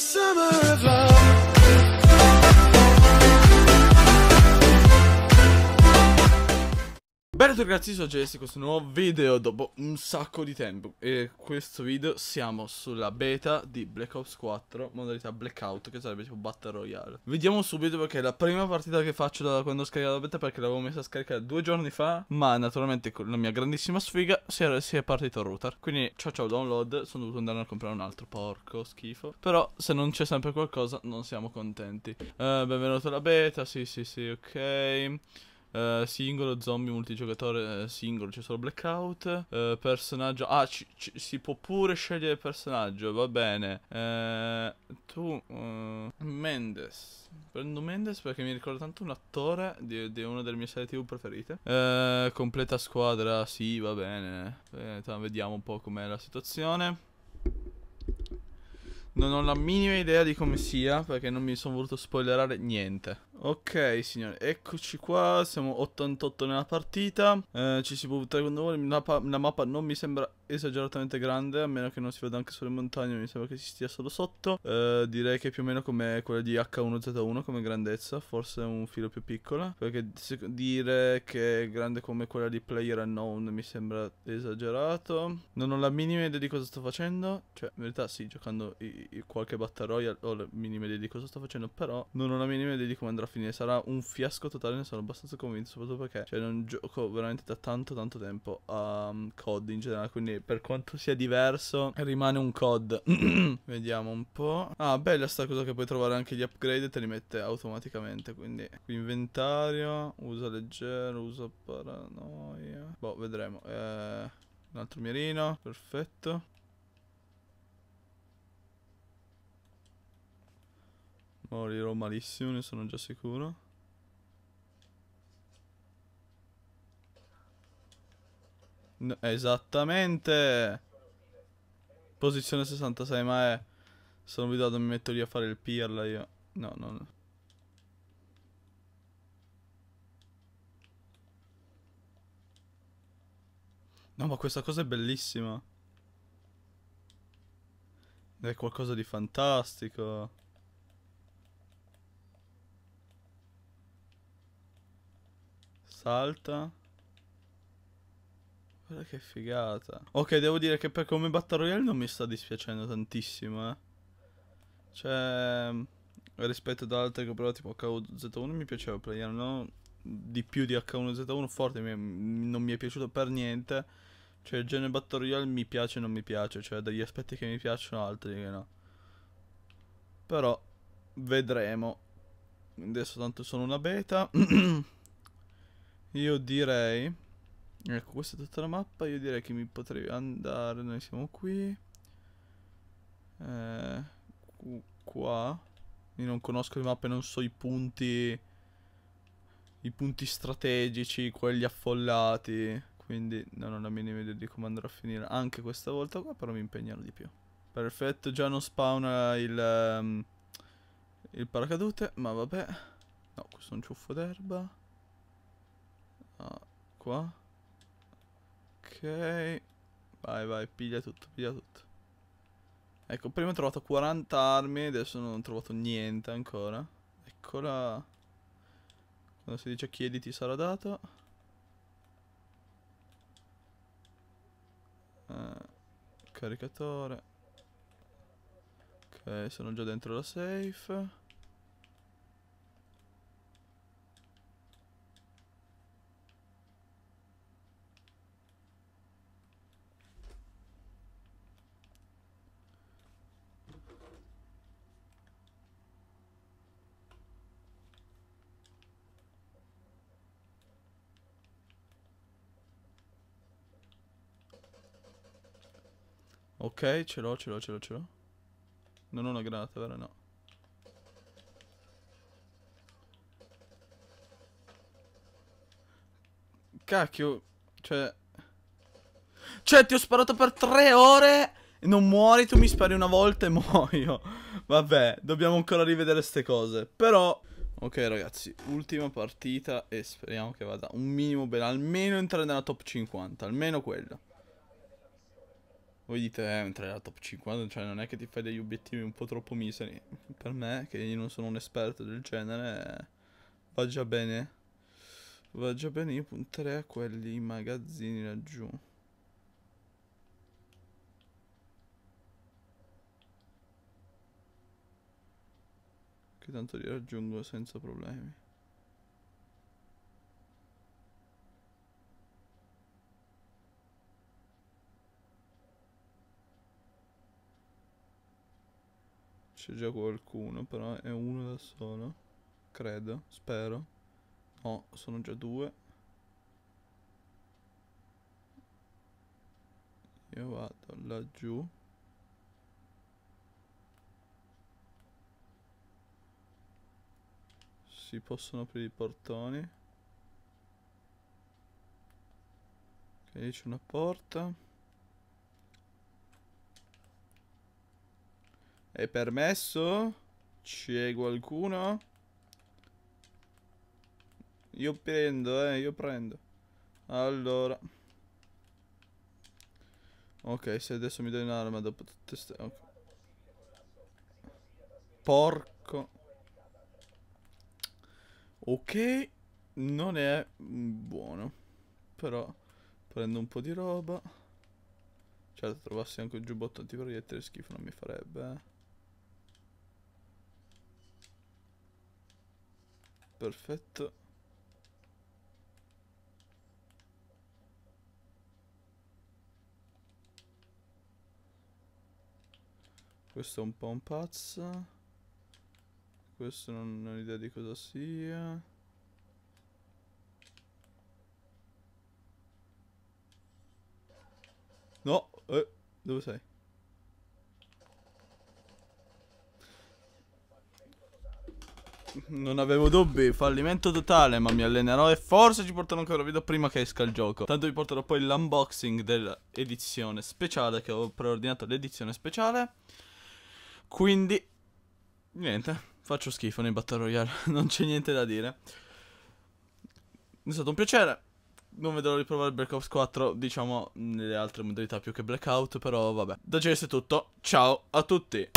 summer of love. Ciao a tutti ragazzi, sono Jesse, questo nuovo video dopo un sacco di tempo E questo video siamo sulla beta di Black Ops 4, modalità Blackout, che sarebbe tipo Battle Royale Vediamo subito perché è la prima partita che faccio da quando ho scaricato la beta Perché l'avevo messa a scaricare due giorni fa Ma naturalmente con la mia grandissima sfiga si è, si è partito il router Quindi ciao ciao download, sono dovuto andare a comprare un altro, porco schifo Però se non c'è sempre qualcosa non siamo contenti eh, Benvenuto alla beta, sì sì sì, ok eh, singolo, zombie, multigiocatore, eh, singolo, c'è solo blackout. Uh, personaggio, ah, si può pure scegliere personaggio, va bene. tu, Mendes. Prendo Mendes perché mi ricorda tanto un attore di, di una delle mie serie tv preferite. completa squadra, sì, va bene. vediamo un po' com'è la situazione. Non ho la minima idea di come sia perché non mi sono voluto spoilerare niente. Ok signori, eccoci qua, siamo 88 nella partita eh, Ci si può buttare quando vuole, la, la, mappa non mi sembra esageratamente grande A meno che non si veda anche sulle montagne, mi sembra che si stia solo sotto eh, Direi che è più o meno come quella di H1Z1 come grandezza, forse un filo più piccola Perché dire che è grande come quella di Player Unknown mi sembra esagerato Non ho la minima idea di cosa sto facendo Cioè in verità sì, giocando i, i, qualche Battle Royale ho la minima idea di cosa sto facendo Però non ho la minima idea di come andrà a finire. sarà un fiasco totale, ne sono abbastanza convinto, soprattutto perché cioè, non gioco veramente da tanto tanto tempo a mm, COD in generale, quindi per quanto sia diverso rimane un COD. Vediamo un po'. Ah, bella sta cosa che puoi trovare anche gli upgrade e te li mette automaticamente, quindi inventario, usa leggero, usa paranoia. Boh, vedremo. Eh, un altro mirino, perfetto. Morirò malissimo, ne sono già sicuro. No, esattamente! Posizione 66, ma è... Sono guidato, mi metto lì a fare il pirla io. No, no, no. No, ma questa cosa è bellissima. È qualcosa di fantastico. Salta. Guarda che figata. Ok, devo dire che per come Battle Royale non mi sta dispiacendo tantissimo, eh. Cioè, rispetto ad altre che ho provato, tipo H1Z1 mi piaceva playare, no? Di più di H1Z1 forte, mi, non mi è piaciuto per niente. Cioè, il genere Battle Royale mi piace e non mi piace, cioè degli aspetti che mi piacciono, altri che no. Però, vedremo. Adesso tanto sono una beta. Io direi... Ecco, questa è tutta la mappa. Io direi che mi potrei andare... Noi siamo qui. Eh, qua. Io non conosco le mappe, non so i punti... I punti strategici, quelli affollati. Quindi non ho la minima idea di come andrò a finire. Anche questa volta qua, però mi impegnerò di più. Perfetto, già non spawna il... Um, il paracadute, ma vabbè. No, questo è un ciuffo d'erba qua. Ok. Vai, vai, piglia tutto, piglia tutto. Ecco, prima ho trovato 40 armi, adesso non ho trovato niente ancora. Eccola. Quando si dice chiediti sarà dato. Eh, caricatore. Ok, sono già dentro la safe. Ok, ce l'ho, ce l'ho, ce l'ho, ce l'ho. Non ho una granata, vero? No. Cacchio, cioè... Cioè, ti ho sparato per tre ore e non muori, tu mi spari una volta e muoio. Vabbè, dobbiamo ancora rivedere ste cose. Però... Ok ragazzi, ultima partita e speriamo che vada un minimo bene, almeno entrare nella top 50, almeno quella voi dite, eh, entrare nella top 50, cioè non è che ti fai degli obiettivi un po' troppo miseri. Per me, che io non sono un esperto del genere, va già bene. Va già bene, io punterei a quelli magazzini laggiù. Che tanto li raggiungo senza problemi. C'è già qualcuno, però è uno da solo. Credo, spero. No, sono già due. Io vado laggiù. Si possono aprire i portoni. Ok, c'è una porta. È permesso? C'è qualcuno? Io prendo, eh, io prendo. Allora. Ok, se adesso mi dai un'arma dopo tutte queste... Okay. Porco. Ok, non è buono. Però prendo un po' di roba. Certo, trovassi anche il giubbotto antiproiettile schifo non mi farebbe, eh. perfetto Questo è un po' un pazzo Questo non, non ho idea di cosa sia No, eh, dove sei? Non avevo dubbi, fallimento totale, ma mi allenerò e forse ci porterò ancora video prima che esca il gioco. Tanto vi porterò poi l'unboxing dell'edizione speciale, che ho preordinato l'edizione speciale. Quindi, niente, faccio schifo nei Battle Royale, non c'è niente da dire. È stato un piacere. Non vedrò riprovare Black Ops 4, diciamo, nelle altre modalità più che Blackout, però vabbè. Da JS è tutto, ciao a tutti.